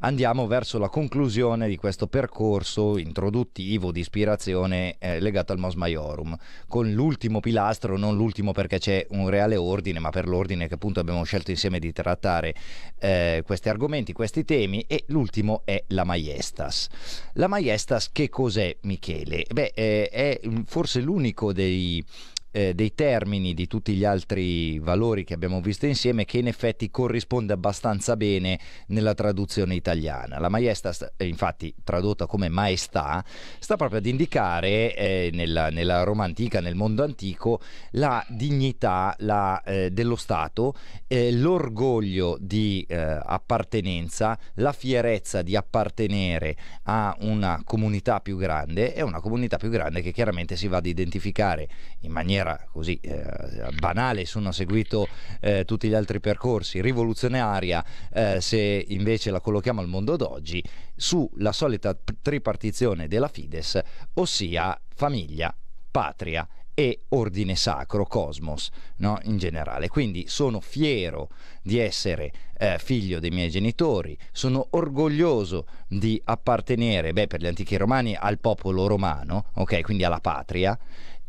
andiamo verso la conclusione di questo percorso introduttivo di ispirazione eh, legato al Mos Maiorum, con l'ultimo pilastro, non l'ultimo perché c'è un reale ordine, ma per l'ordine che appunto abbiamo scelto insieme di trattare eh, questi argomenti, questi temi, e l'ultimo è la Maestas. La Maestas che cos'è Michele? Beh, eh, è forse l'unico dei eh, dei termini di tutti gli altri valori che abbiamo visto insieme che in effetti corrisponde abbastanza bene nella traduzione italiana. La maestà, eh, infatti tradotta come maestà, sta proprio ad indicare eh, nella, nella, Roma antica, nel mondo antico, la dignità la, eh, dello Stato, eh, l'orgoglio di eh, appartenenza, la fierezza di appartenere a una comunità più grande e una comunità più grande che chiaramente si va ad identificare in maniera maniera così eh, banale se uno ha seguito eh, tutti gli altri percorsi, rivoluzionaria eh, se invece la collochiamo al mondo d'oggi, sulla solita tripartizione della Fides, ossia famiglia, patria e ordine sacro, cosmos no? in generale. Quindi sono fiero di essere eh, figlio dei miei genitori, sono orgoglioso di appartenere, beh, per gli antichi romani, al popolo romano, ok, quindi alla patria,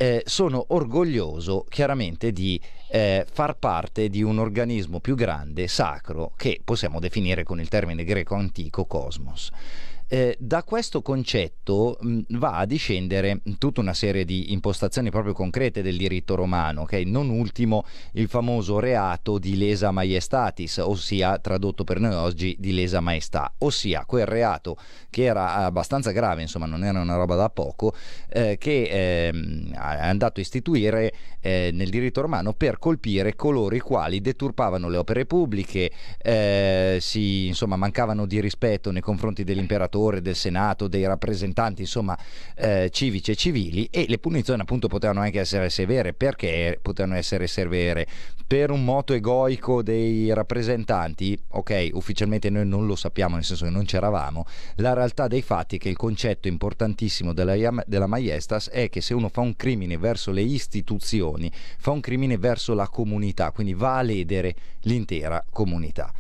eh, sono orgoglioso chiaramente di eh, far parte di un organismo più grande, sacro, che possiamo definire con il termine greco antico cosmos. Eh, da questo concetto mh, mm, va a discendere tutta una serie di impostazioni proprio concrete del diritto romano, che okay? non ultimo il famoso reato di lesa maiestatis, ossia tradotto per noi oggi di lesa maestà, ossia quel reato che era abbastanza grave, insomma non era una roba da poco, eh, che eh, è andato a istituire eh, nel diritto romano per colpire coloro i quali deturpavano le opere pubbliche, eh, si, insomma, mancavano di rispetto nei confronti dell'imperatore, senatore, del Senato, dei rappresentanti insomma eh, civici e civili e le punizioni appunto potevano anche essere severe perché potevano essere severe per un moto egoico dei rappresentanti, ok, ufficialmente noi non lo sappiamo nel senso che non c'eravamo, la realtà dei fatti è che il concetto importantissimo della, della Maiestas è che se uno fa un crimine verso le istituzioni, fa un crimine verso la comunità, quindi va a ledere l'intera comunità.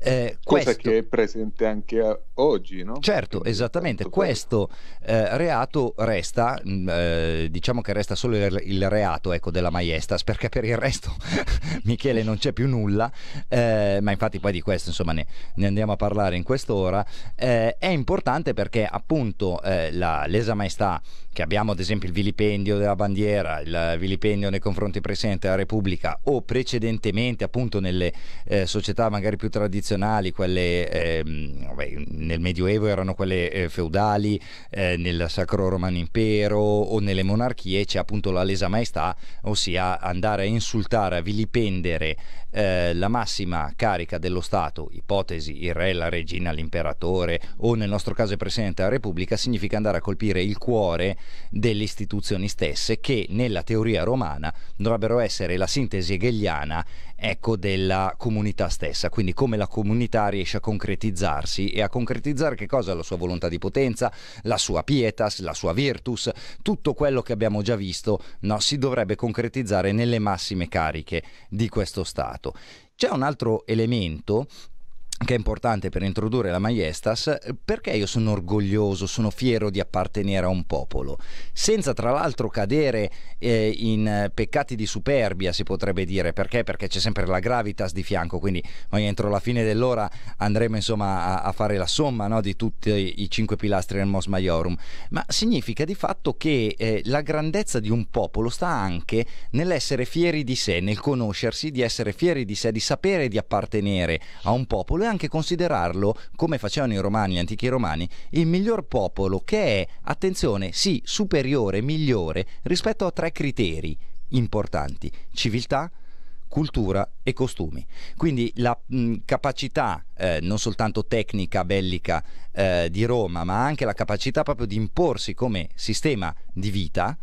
Eh, Cosa questo... che è presente anche oggi, no? Certo certo, esattamente. Questo eh, reato resta, mm, eh, diciamo che resta solo il, il reato ecco, della maiestas, perché per il resto Michele non c'è più nulla, eh, ma infatti poi di questo insomma ne, ne andiamo a parlare in quest'ora. Eh, è importante perché appunto eh, la lesa maestà che abbiamo ad esempio il vilipendio della bandiera, il vilipendio nei confronti del Presidente della Repubblica o precedentemente appunto nelle eh, società magari più tradizionali, quelle eh, vabbè, nel Medioevo erano quelle eh, feudali, eh, nel Sacro Romano Impero o nelle monarchie c'è appunto la lesa maestà, ossia andare a insultare, a vilipendere eh, la massima carica dello Stato, ipotesi il re, la regina, l'imperatore o nel nostro caso il Presidente della Repubblica, significa andare a colpire il cuore delle istituzioni stesse che nella teoria romana dovrebbero essere la sintesi hegeliana ecco, della comunità stessa, quindi come la comunità riesce a concretizzarsi e a concretizzare che cosa? La sua volontà di potenza, la sua pietas, la sua virtus, tutto quello che abbiamo già visto no, si dovrebbe concretizzare nelle massime cariche di questo Stato. C'è un altro elemento che è importante per introdurre la Maiestas, perché io sono orgoglioso, sono fiero di appartenere a un popolo, senza tra l'altro cadere eh, in peccati di superbia, si potrebbe dire, perché? Perché c'è sempre la gravitas di fianco, quindi noi entro la fine dell'ora andremo insomma a, a fare la somma no, di tutti i cinque pilastri del Mos Maiorum, ma significa di fatto che eh, la grandezza di un popolo sta anche nell'essere fieri di sé, nel conoscersi, di essere fieri di sé, di sapere di appartenere a un popolo anche considerarlo, come facevano i romani, gli antichi romani, il miglior popolo che è, attenzione, sì, superiore, migliore rispetto a tre criteri importanti, civiltà, cultura e costumi. Quindi la mh, capacità eh, non soltanto tecnica, bellica eh, di Roma, ma anche la capacità proprio di imporsi come sistema di vita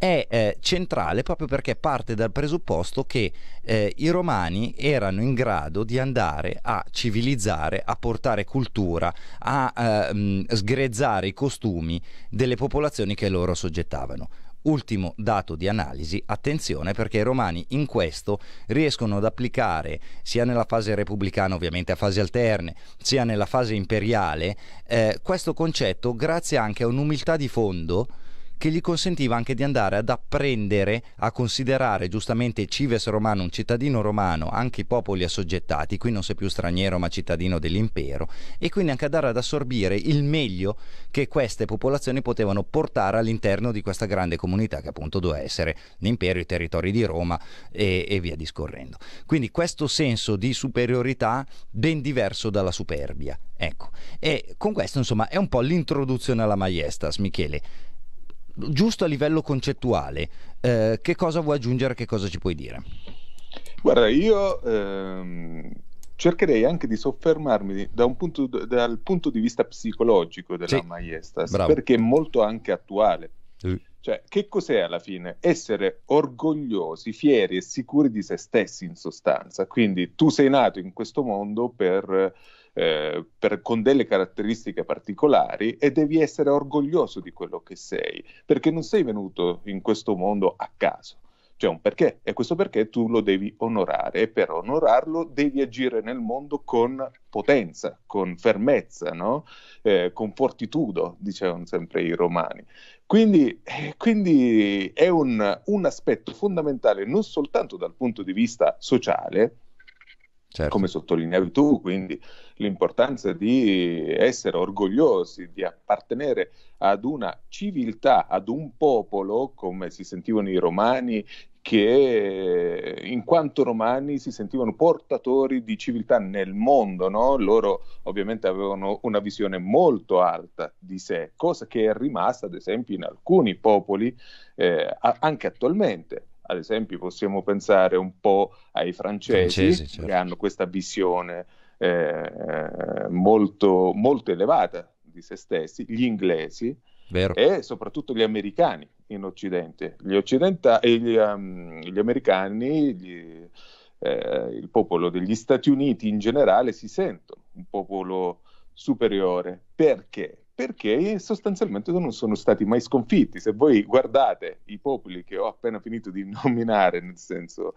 è eh, centrale proprio perché parte dal presupposto che eh, i romani erano in grado di andare a civilizzare, a portare cultura, a ehm, sgrezzare i costumi delle popolazioni che loro soggettavano. Ultimo dato di analisi, attenzione perché i romani in questo riescono ad applicare sia nella fase repubblicana ovviamente a fasi alterne, sia nella fase imperiale, eh, questo concetto grazie anche a un'umiltà di fondo che gli consentiva anche di andare ad apprendere a considerare giustamente cives romano un cittadino romano, anche i popoli assoggettati, qui non sei più straniero ma cittadino dell'impero, e quindi anche andare ad assorbire il meglio che queste popolazioni potevano portare all'interno di questa grande comunità che appunto doveva essere l'impero, i territori di Roma e, e via discorrendo. Quindi questo senso di superiorità ben diverso dalla superbia. Ecco, e con questo insomma è un po' l'introduzione alla Majestas, Michele giusto a livello concettuale, eh, che cosa vuoi aggiungere, che cosa ci puoi dire? Guarda, io ehm, cercherei anche di soffermarmi da punto, dal punto di vista psicologico della sì. Maestas, Bravo. perché è molto anche attuale. Sì. Cioè, che cos'è alla fine? Essere orgogliosi, fieri e sicuri di se stessi in sostanza. Quindi tu sei nato in questo mondo per eh, per, con delle caratteristiche particolari e devi essere orgoglioso di quello che sei, perché non sei venuto in questo mondo a caso. C'è cioè, un perché e questo perché tu lo devi onorare e per onorarlo devi agire nel mondo con potenza, con fermezza, no? eh, con fortitudo, dicevano sempre i romani. Quindi, eh, quindi è un, un aspetto fondamentale non soltanto dal punto di vista sociale, Certo. come sottolineavi tu, quindi l'importanza di essere orgogliosi, di appartenere ad una civiltà, ad un popolo, come si sentivano i romani, che in quanto romani si sentivano portatori di civiltà nel mondo, no? loro ovviamente avevano una visione molto alta di sé, cosa che è rimasta ad esempio in alcuni popoli eh, anche attualmente ad esempio possiamo pensare un po' ai francesi, francesi certo. che hanno questa visione eh, molto, molto elevata di se stessi, gli inglesi, Vero. e soprattutto gli americani in Occidente. Gli, occidenta- gli, um, gli americani, gli, eh, il popolo degli Stati Uniti in generale si sentono un popolo superiore perché? perché sostanzialmente non sono stati mai sconfitti. Se voi guardate i popoli che ho appena finito di nominare, nel senso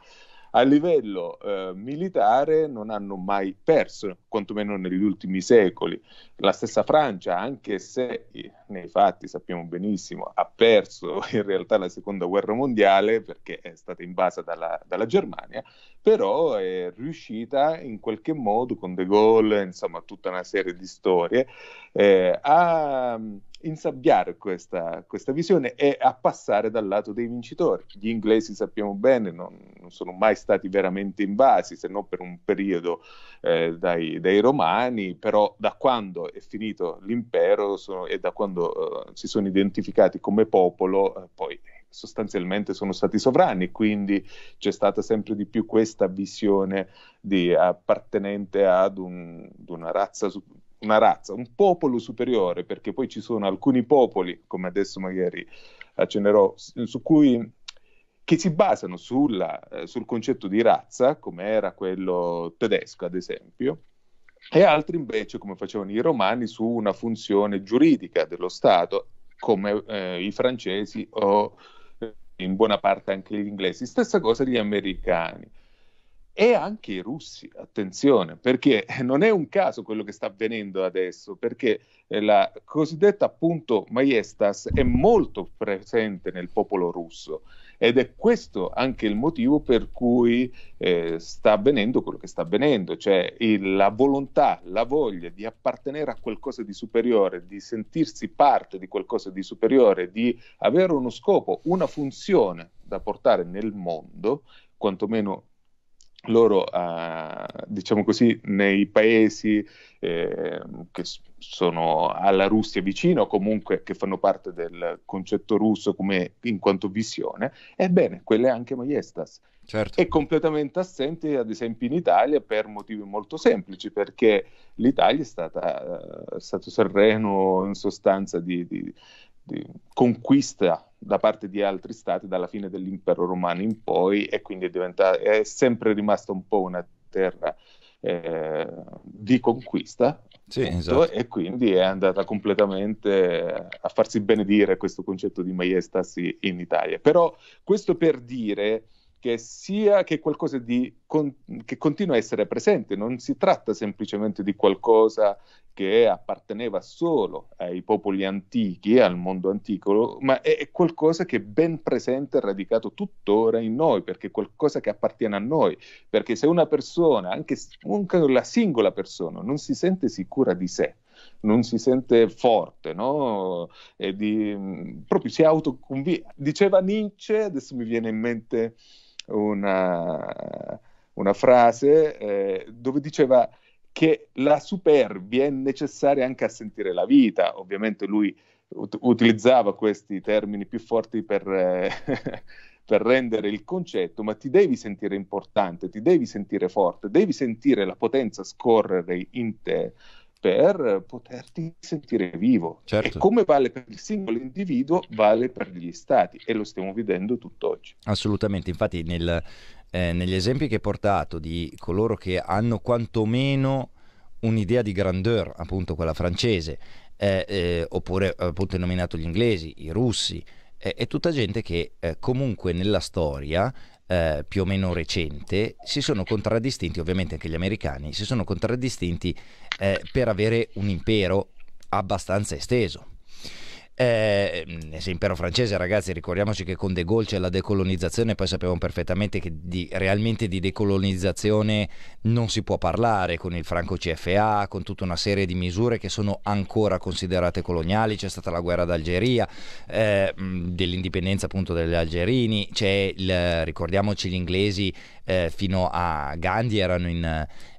a livello eh, militare non hanno mai perso, quantomeno negli ultimi secoli. La stessa Francia, anche se nei fatti sappiamo benissimo, ha perso in realtà la seconda guerra mondiale perché è stata invasa dalla, dalla Germania, però è riuscita in qualche modo con De Gaulle, insomma tutta una serie di storie, eh, a mm, insabbiare questa, questa, visione e a passare dal lato dei vincitori. Gli inglesi sappiamo bene, non, non sono mai stati veramente invasi, se non per un periodo eh, dai, dai, romani, però da quando è finito l'impero sono, e da quando quando eh, si sono identificati come popolo, eh, poi sostanzialmente sono stati sovrani, quindi c'è stata sempre di più questa visione di appartenente ad, un, ad una, razza, una razza, un popolo superiore, perché poi ci sono alcuni popoli, come adesso magari accennerò, su cui che si basano sulla, eh, sul concetto di razza, come era quello tedesco ad esempio, e altri invece, come facevano i romani, su una funzione giuridica dello Stato, come eh, i francesi o eh, in buona parte anche gli inglesi. Stessa cosa gli americani e anche i russi, attenzione, perché non è un caso quello che sta avvenendo adesso, perché eh, la cosiddetta appunto maestas è molto presente nel popolo russo ed è questo anche il motivo per cui eh, sta avvenendo quello che sta avvenendo, cioè il, la volontà, la voglia di appartenere a qualcosa di superiore, di sentirsi parte di qualcosa di superiore, di avere uno scopo, una funzione da portare nel mondo, quantomeno loro, eh, diciamo così, nei paesi eh, che sono alla Russia vicino, o comunque che fanno parte del concetto russo come in quanto visione, ebbene, quelle anche Majestas. Certo. E completamente assente, ad esempio, in Italia per motivi molto semplici, perché l'Italia è stata, eh, è stato terreno in sostanza di, di, di conquista da parte di altri stati dalla fine dell'impero romano in poi e quindi è, diventata, è sempre rimasta un po' una terra eh, di conquista sì, esatto. e quindi è andata completamente a farsi benedire questo concetto di maestas in Italia. Però questo per dire che sia che qualcosa di, con, che continua a essere presente, non si tratta semplicemente di qualcosa che apparteneva solo ai popoli antichi, al mondo antico, ma è, qualcosa che è ben presente e radicato tuttora in noi, perché è qualcosa che appartiene a noi, perché se una persona, anche, anche la singola persona, non si sente sicura di sé, non si sente forte, no? E di, proprio si autoconvince. Diceva Nietzsche, adesso mi viene in mente una, una frase eh, dove diceva che la superbia è necessaria anche a sentire la vita. Ovviamente lui ut- utilizzava questi termini più forti per, eh, per rendere il concetto, ma ti devi sentire importante, ti devi sentire forte, devi sentire la potenza scorrere in te per poterti sentire vivo. Certo. E come vale per il singolo individuo, vale per gli stati e lo stiamo vedendo tutt'oggi. Assolutamente, infatti nel, eh, negli esempi che hai portato di coloro che hanno quantomeno un'idea di grandeur, appunto quella francese, eh, eh, oppure appunto hai nominato gli inglesi, i russi, è eh, tutta gente che eh, comunque nella storia eh, più o meno recente, si sono contraddistinti, ovviamente anche gli americani, si sono contraddistinti eh, per avere un impero abbastanza esteso. Eh, ehm, impero francese, ragazzi, ricordiamoci che con De Gaulle c'è la decolonizzazione, poi sappiamo perfettamente che di, realmente di decolonizzazione non si può parlare con il franco CFA, con tutta una serie di misure che sono ancora considerate coloniali. C'è stata la guerra d'Algeria, eh, dell'indipendenza appunto degli algerini, il, ricordiamoci gli inglesi eh, fino a Gandhi erano in,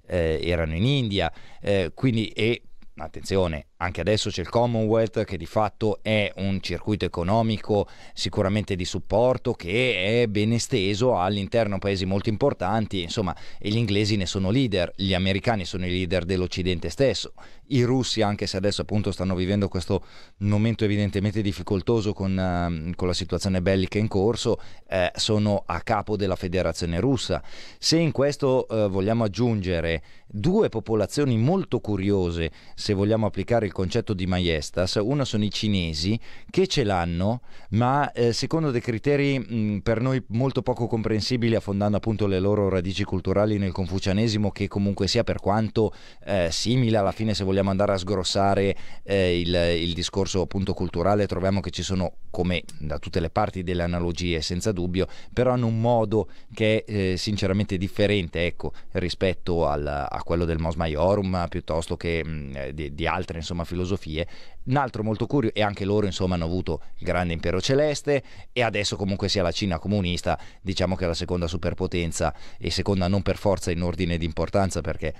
eh, erano in India, eh, quindi e attenzione anche adesso c'è il Commonwealth che di fatto è un circuito economico sicuramente di supporto che è ben esteso all'interno paesi molto importanti, insomma, e gli inglesi ne sono leader, gli americani sono i leader dell'Occidente stesso, i russi anche se adesso appunto stanno vivendo questo momento evidentemente difficoltoso con, ehm, con la situazione bellica in corso, eh, sono a capo della federazione russa. Se in questo eh, vogliamo aggiungere due popolazioni molto curiose, se vogliamo applicare il concetto di maiestas, una sono i cinesi che ce l'hanno, ma eh, secondo dei criteri mh, per noi molto poco comprensibili, affondando appunto le loro radici culturali nel confucianesimo, che comunque sia per quanto eh, simile alla fine, se vogliamo andare a sgrossare eh, il, il discorso appunto culturale, troviamo che ci sono, come da tutte le parti, delle analogie, senza dubbio, però hanno un modo che è eh, sinceramente differente ecco, rispetto al, a quello del Mos Maiorum piuttosto che mh, di, di, altre insomma, insomma, filosofie. Un altro molto curioso, e anche loro insomma, hanno avuto il grande impero celeste e adesso comunque sia la Cina comunista, diciamo che è la seconda superpotenza e seconda non per forza in ordine di importanza perché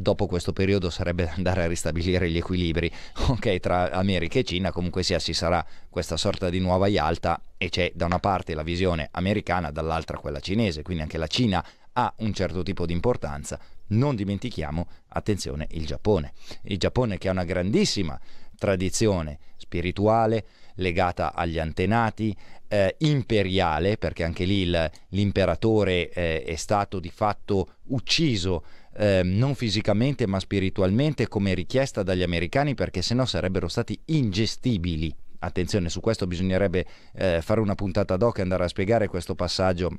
dopo questo periodo sarebbe andare a ristabilire gli equilibri okay, tra America e Cina, comunque sia ci sarà questa sorta di nuova Yalta e c'è da una parte la visione americana, dall'altra quella cinese, quindi anche la Cina ha un certo tipo di importanza, non dimentichiamo, attenzione, il Giappone. Il Giappone che ha una grandissima tradizione spirituale legata agli antenati, eh, imperiale, perché anche lì il, l'imperatore eh, è stato di fatto ucciso eh, non fisicamente ma spiritualmente come richiesta dagli americani perché sennò sarebbero stati ingestibili. Attenzione, su questo bisognerebbe eh, fare una puntata ad hoc e andare a spiegare questo passaggio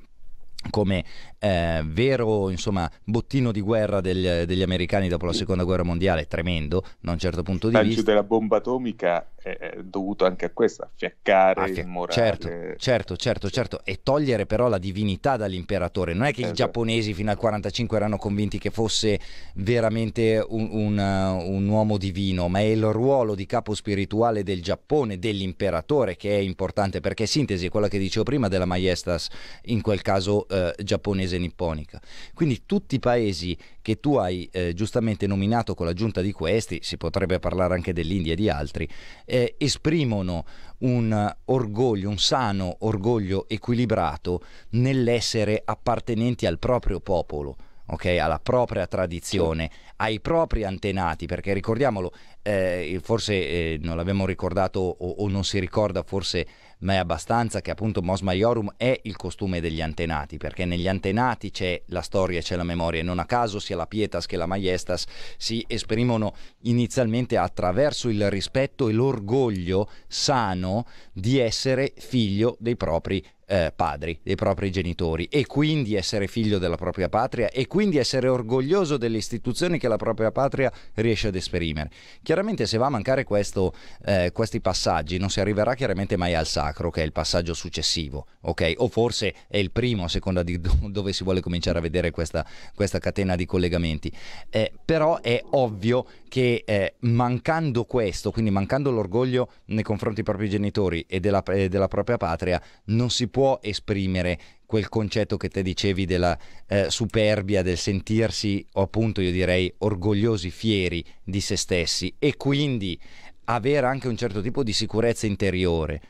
come eh, vero insomma, bottino di guerra degli, degli, americani dopo la seconda guerra mondiale, tremendo da un certo punto di Lancio vista. Il della bomba atomica è dovuto anche a questo, affiaccare ah, il morale. Certo, certo, certo, certo, e togliere però la divinità dall'imperatore. Non è che esatto. i giapponesi fino al 45 erano convinti che fosse veramente un, un, uh, un, uomo divino, ma è il ruolo di capo spirituale del Giappone, dell'imperatore, che è importante, perché sintesi è quella che dicevo prima della Maestas, in quel caso eh, giapponese nipponica. Quindi tutti i paesi che tu hai eh, giustamente nominato con l'aggiunta di questi, si potrebbe parlare anche dell'India e di altri, eh, esprimono un orgoglio, un sano orgoglio equilibrato nell'essere appartenenti al proprio popolo. Okay, alla propria tradizione, ai propri antenati, perché ricordiamolo, eh, forse eh, non l'abbiamo ricordato o, o, non si ricorda forse ma è abbastanza che appunto Mos Maiorum è il costume degli antenati, perché negli antenati c'è la storia e c'è la memoria, e non a caso sia la Pietas che la Majestas si esprimono inizialmente attraverso il rispetto e l'orgoglio sano di essere figlio dei propri eh, padri, dei propri genitori e quindi essere figlio della propria patria e quindi essere orgoglioso delle istituzioni che la propria patria riesce ad esprimere. Chiaramente se va a mancare questo, eh, questi passaggi non si arriverà chiaramente mai al sacro, che è il passaggio successivo, ok? O forse è il primo a seconda di do- dove si vuole cominciare a vedere questa, questa catena di collegamenti. Eh, però è ovvio che eh, mancando questo, quindi mancando l'orgoglio nei confronti dei propri genitori e della, e della propria patria, non si può può esprimere quel concetto che te dicevi della eh, superbia, del sentirsi o appunto io direi orgogliosi, fieri di se stessi e quindi avere anche un certo tipo di sicurezza interiore.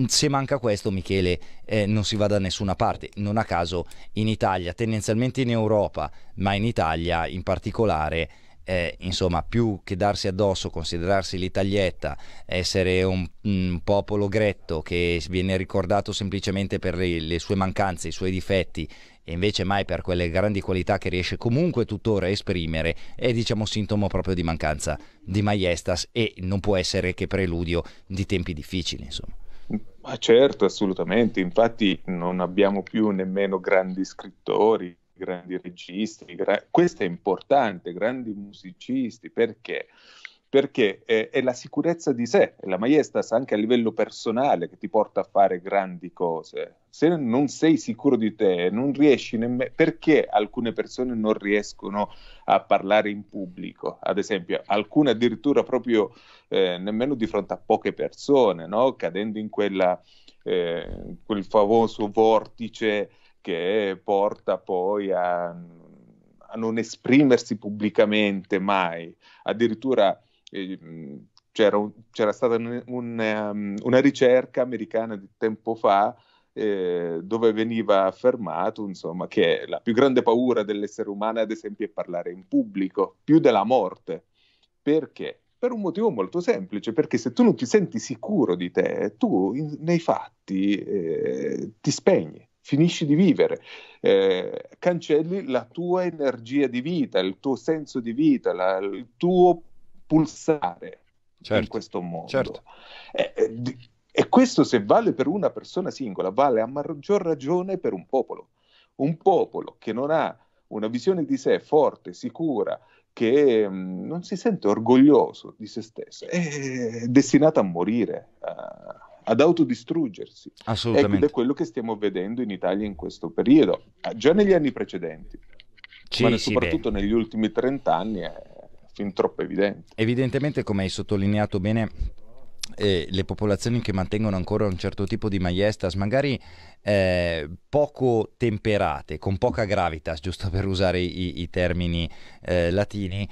Mm, se manca questo, Michele, eh, non si va da nessuna parte. Non a caso in Italia, tendenzialmente in Europa, ma in Italia in particolare, eh, insomma, più che darsi addosso, considerarsi l'italietta, essere un, un popolo gretto che viene ricordato semplicemente per le, le sue mancanze, i suoi difetti e invece mai per quelle grandi qualità che riesce comunque tuttora a esprimere, è diciamo sintomo proprio di mancanza di maiestas e non può essere che preludio di tempi difficili, insomma. Ma certo, assolutamente, infatti non abbiamo più nemmeno grandi scrittori, grandi registi, gra- questo è importante, grandi musicisti, perché? Perché è, eh, è la sicurezza di sé, è la maestas anche a livello personale che ti porta a fare grandi cose. Se non sei sicuro di te, non riesci nemmeno... Perché alcune persone non riescono a parlare in pubblico? Ad esempio, alcune addirittura proprio eh, nemmeno di fronte a poche persone, no? cadendo in quella, eh, quel famoso vortice che porta poi a, a non esprimersi pubblicamente mai. Addirittura eh, c'era, un, c'era, stata un, un, ehm, una ricerca americana di tempo fa eh, dove veniva affermato insomma, che la più grande paura dell'essere umano, ad esempio, è parlare in pubblico, più della morte. Perché? Per un motivo molto semplice, perché se tu non ti senti sicuro di te, tu in, nei fatti eh, ti spegni finisci di vivere, eh, cancelli la tua energia di vita, il tuo senso di vita, la, il tuo pulsare certo, in questo mondo. Certo. E, eh, eh, e, questo se vale per una persona singola, vale a maggior ragione per un popolo. Un popolo che non ha una visione di sé forte, sicura, che mh, mm, non si sente orgoglioso di se stesso, è destinato a morire. Uh, ad autodistruggersi. Assolutamente. Ecco, ed è quello che stiamo vedendo in Italia in questo periodo, ah, già negli anni precedenti, sì, ma soprattutto sì, negli ultimi 30 anni è fin troppo evidente. Evidentemente, come hai sottolineato bene, eh, le popolazioni che mantengono ancora un certo tipo di maestas, magari eh, poco temperate, con poca gravitas, giusto per usare i, i termini eh, latini,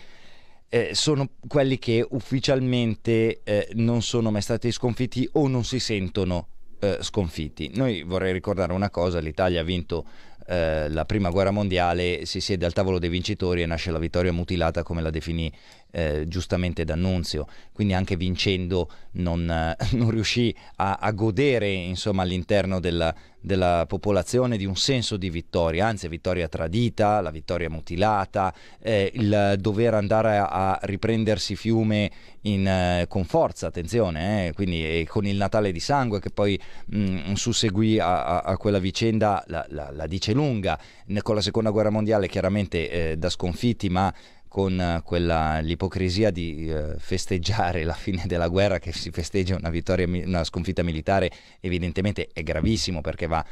eh, sono quelli che ufficialmente eh, non sono mai stati sconfitti o non si sentono eh, sconfitti. Noi vorrei ricordare una cosa, l'Italia ha vinto eh, la prima guerra mondiale, si siede al tavolo dei vincitori e nasce la vittoria mutilata come la definì eh, giustamente D'Annunzio, quindi anche vincendo non, eh, non riuscì a, a godere insomma, all'interno della, della, popolazione di un senso di vittoria, anzi vittoria tradita, la vittoria mutilata, eh, il dover andare a, a riprendersi fiume in, eh, con forza, attenzione, eh, quindi con il Natale di sangue che poi mh, mm, susseguì a, a, quella vicenda, la, la, la, dice lunga, con la seconda guerra mondiale chiaramente da sconfitti, ma con eh, quella, l'ipocrisia di eh, festeggiare la fine della guerra, che si festeggia una, vittoria, una sconfitta militare, evidentemente è gravissimo perché va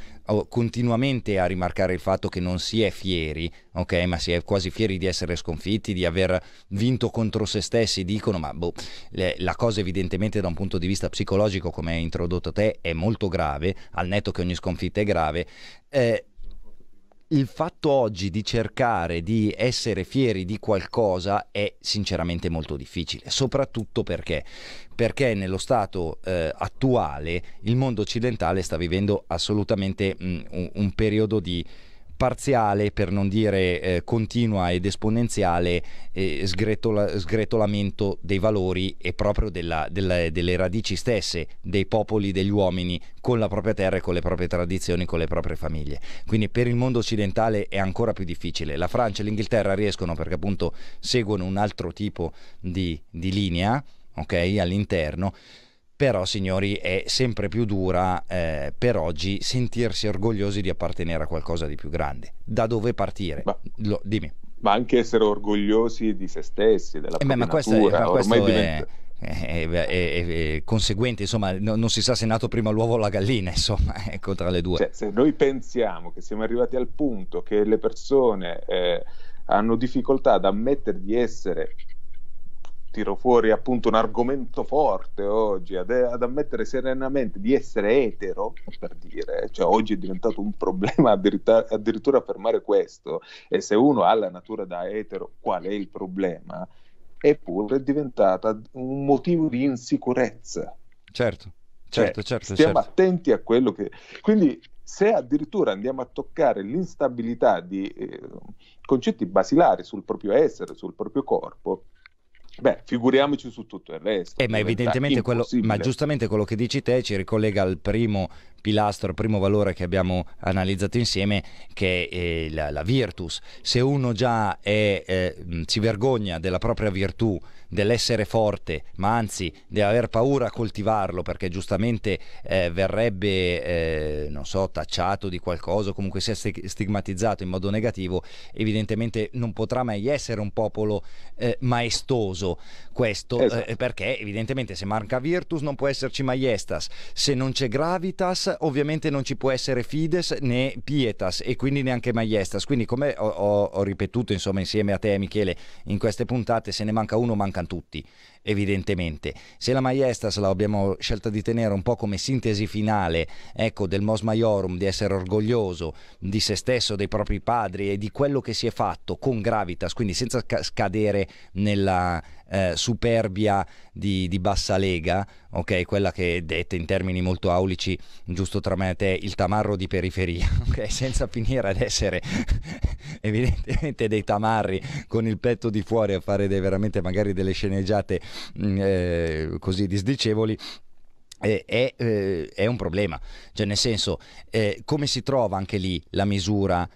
continuamente a rimarcare il fatto che non si è fieri, okay? ma si è quasi fieri di essere sconfitti, di aver vinto contro se stessi, dicono, ma boh, le, la cosa evidentemente da un punto di vista psicologico, come hai introdotto te, è molto grave, al netto che ogni sconfitta è grave. Eh, il fatto oggi di cercare di essere fieri di qualcosa è sinceramente molto difficile, soprattutto perché, perché nello stato eh, attuale il mondo occidentale sta vivendo assolutamente mh, mm, un, un periodo di parziale, per non dire eh, continua ed esponenziale, eh, sgretola, sgretolamento dei valori e proprio della, della, delle radici stesse dei popoli, degli uomini, con la propria terra e con le proprie tradizioni, con le proprie famiglie. Quindi per il mondo occidentale è ancora più difficile. La Francia e l'Inghilterra riescono perché appunto seguono un altro tipo di, di linea okay, all'interno però signori è sempre più dura eh, per oggi sentirsi orgogliosi di appartenere a qualcosa di più grande. Da dove partire? Ma, Lo, dimmi. Ma anche essere orgogliosi di se stessi, della eh beh, ma questo, natura, ma questo diventa... è, è, è, è... conseguente, insomma, no, non si sa se è nato prima l'uovo o la gallina, insomma, ecco tra le due. Cioè, se noi pensiamo che siamo arrivati al punto che le persone eh, hanno difficoltà ad ammettere di essere tiro fuori appunto un argomento forte oggi, ad, ad, ammettere serenamente di essere etero, per dire, cioè oggi è diventato un problema addirittura, addirittura affermare questo, e se uno ha la natura da etero, qual è il problema? Eppure è diventata un motivo di insicurezza. Certo, certo, cioè, certo. Stiamo certo. attenti a quello che... Quindi se addirittura andiamo a toccare l'instabilità di eh, concetti basilari sul proprio essere, sul proprio corpo, Beh, figuriamoci su tutto il resto. Eh, ma evidentemente quello, ma giustamente quello che dici te ci ricollega al primo pilastro, al primo valore che abbiamo analizzato insieme, che è eh, la, la virtus. Se uno già è, eh, si vergogna della propria virtù, dell'essere forte, ma anzi dell'aver paura a coltivarlo perché giustamente eh, verrebbe, eh, non so, tacciato di qualcosa o comunque sia stigmatizzato in modo negativo, evidentemente non potrà mai essere un popolo eh, maestoso questo, esatto. Eh, perché evidentemente se manca Virtus non può esserci Maiestas, se non c'è Gravitas ovviamente non ci può essere Fides né Pietas e quindi neanche Maiestas, quindi come ho, ho, ho ripetuto insomma insieme a te Michele in queste puntate se ne manca uno manca mancano tutti, evidentemente. Se la Maestas l'abbiamo scelta di tenere un po' come sintesi finale ecco, del Mos Maiorum, di essere orgoglioso di se stesso, dei propri padri e di quello che si è fatto con gravitas, quindi senza scadere nella eh, superbia di, di, bassa lega, ok? Quella che detta in termini molto aulici, giusto tra me e te, il tamarro di periferia, ok? Senza finire ad essere evidentemente dei tamarri con il petto di fuori a fare dei, veramente magari delle sceneggiate mm, eh, così disdicevoli. Eh, è, è, eh, è, un problema, cioè nel senso eh, come si trova anche lì la misura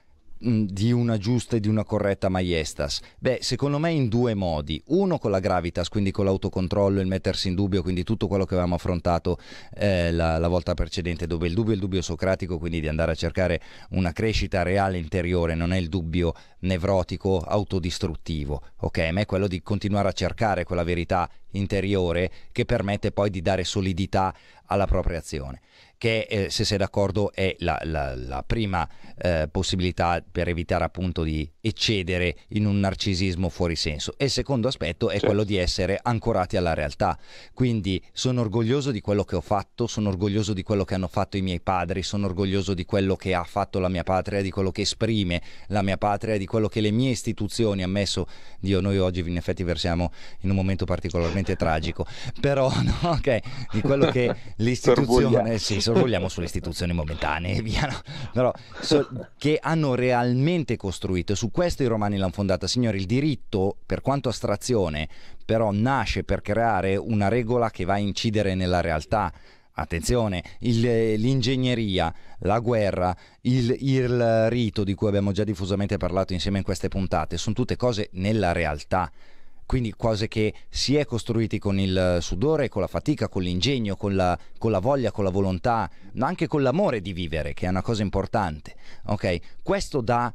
Mm, di una giusta e di una corretta maiestas? Beh, secondo me in due modi. Uno con la gravitas, quindi con l'autocontrollo, il mettersi in dubbio, quindi tutto quello che avevamo affrontato eh, la, la, volta precedente, dove il dubbio è il dubbio socratico, quindi di andare a cercare una crescita reale interiore, non è il dubbio nevrotico, autodistruttivo, ok? Ma è quello di continuare a cercare quella verità interiore che permette poi di dare solidità alla propria azione che eh, se sei d'accordo è la, la, la prima eh, possibilità per evitare appunto di eccedere in un narcisismo fuori senso. E il secondo aspetto è certo. quello di essere ancorati alla realtà. Quindi sono orgoglioso di quello che ho fatto, sono orgoglioso di quello che hanno fatto i miei padri, sono orgoglioso di quello che ha fatto la mia patria, di quello che esprime la mia patria, di quello che le mie istituzioni, hanno messo. Dio, noi oggi in effetti versiamo in un momento particolarmente tragico, però no, ok, di quello che l'istituzione... sì, sono vogliamo sulle istituzioni momentanee, via, no? Però, so, che hanno realmente costruito. Su questo i romani l'hanno fondata. Signori, il diritto, per quanto astrazione, però nasce per creare una regola che va a incidere nella realtà. Attenzione, il, l'ingegneria, la guerra, il, il rito di cui abbiamo già diffusamente parlato insieme in queste puntate, sono tutte cose nella realtà quindi cose che si è costruiti con il sudore, con la fatica, con l'ingegno, con la, con la, voglia, con la volontà, ma anche con l'amore di vivere, che è una cosa importante. Okay? Questo dà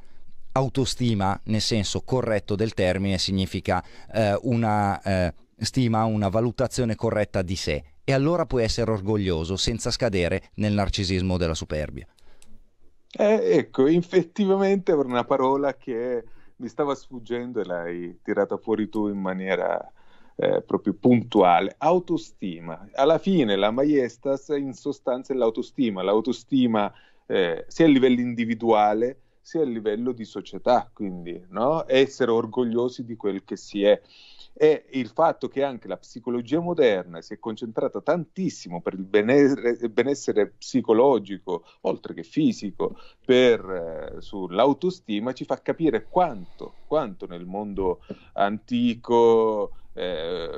autostima, nel senso corretto del termine, significa eh, una eh, stima, una valutazione corretta di sé. E allora puoi essere orgoglioso senza scadere nel narcisismo della superbia. Eh, ecco, effettivamente è una parola che mi stava sfuggendo e l'hai tirata fuori tu in maniera eh, proprio puntuale. Autostima. Alla fine la maestas in sostanza è l'autostima, l'autostima eh, sia a livello individuale sia a livello di società, quindi no? essere orgogliosi di quel che si è è il fatto che anche la psicologia moderna si è concentrata tantissimo per il benessere, psicologico, oltre che fisico, per, eh, sull'autostima, ci fa capire quanto, quanto nel mondo antico eh,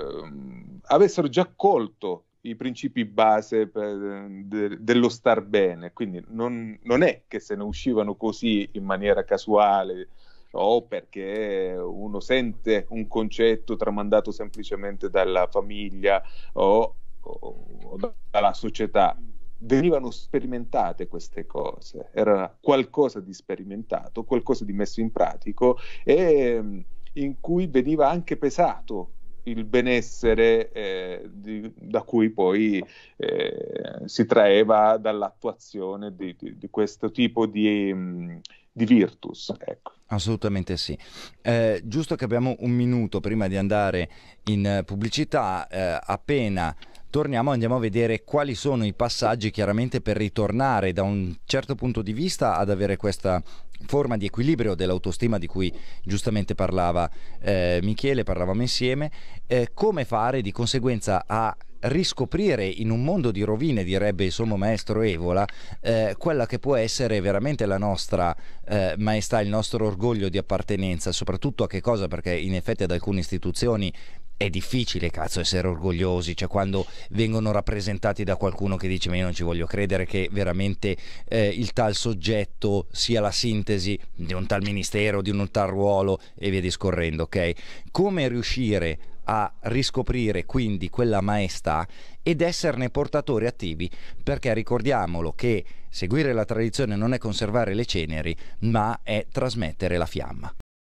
avessero già colto i principi base dello star bene, quindi non, non, è che se ne uscivano così in maniera casuale o perché uno sente un concetto tramandato semplicemente dalla famiglia o, o, o dalla società. Venivano sperimentate queste cose, era qualcosa di sperimentato, qualcosa di messo in pratico e mm, in cui veniva anche pesato il benessere eh, di, da cui poi eh, si traeva dall'attuazione di, di, di questo tipo di, mm, di Virtus. Ecco. Assolutamente sì. Eh, giusto che abbiamo un minuto prima di andare in eh, pubblicità, eh, appena torniamo andiamo a vedere quali sono i passaggi chiaramente per ritornare da un certo punto di vista ad avere questa forma di equilibrio dell'autostima di cui giustamente parlava eh, Michele, parlavamo insieme, eh, come fare di conseguenza a riscoprire in un mondo di rovine, direbbe il sommo maestro Evola, eh, quella che può essere veramente la nostra eh, maestà, il nostro orgoglio di appartenenza, soprattutto a che cosa? Perché in effetti ad alcune istituzioni è difficile cazzo essere orgogliosi, cioè quando vengono rappresentati da qualcuno che dice ma io non ci voglio credere che veramente eh, il tal soggetto sia la sintesi di un tal ministero, di un tal ruolo e via discorrendo, ok? Come riuscire a riscoprire quindi quella maestà ed esserne portatori attivi, perché ricordiamolo che seguire la tradizione non è conservare le ceneri, ma è trasmettere la fiamma.